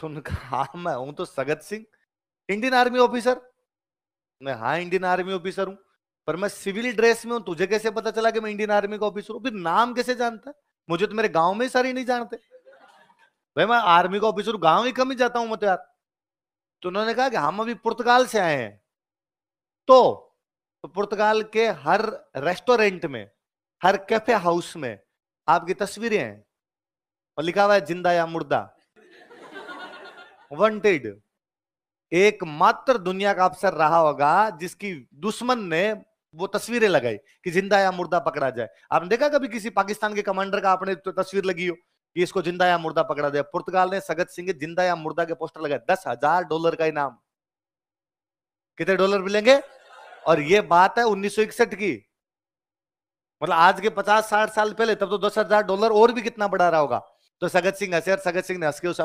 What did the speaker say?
तो उन्होंने कहा हाँ मैं हूं तो Sagat Singh Indian army officer मैं हाँ इंडियन आर्मी ऑफिसर हूं पर मैं सिविल ड्रेस में हूं तुझे कैसे पता चला कि मैं इंडियन आर्मी का ऑफिसर हूं फिर नाम कैसे जानता मुझे तो मेरे गांव में ही सारे नहीं जानते भाई मैं आर्मी का ऑफिसर गांव ही कम ही जाता हूं मत यार तो उन्होंने कहा कि हम अभी पुर्तगाल से आए हैं तो, तो पुर्तगाल के हर रेस्टोरेंट में हर कैफे हाउस में आपकी तस्वीरें हैं और लिखा हुआ है जिंदा या मुर्दा वांटेड एकमात्र दुनिया का अफसर रहा होगा जिसकी दुश्मन ने वो तस्वीरें लगाई कि जिंदा या मुर्दा पकड़ा जाए आपने देखा कभी किसी पाकिस्तान के कमांडर का आपने तो तस्वीर लगी हो कि इसको जिंदा या मुर्दा पकड़ा जाए पुर्तगाल ने सगत सिंह जिंदा या मुर्दा के पोस्टर लगाए दस हजार डॉलर का इनाम कितने डॉलर मिलेंगे और ये बात है उन्नीस की मतलब आज के पचास साठ साल पहले तब तो दस हजार डॉलर और भी कितना बढ़ा रहा होगा तो सगत सिंह हंसे सगत सिंह ने हंस के उस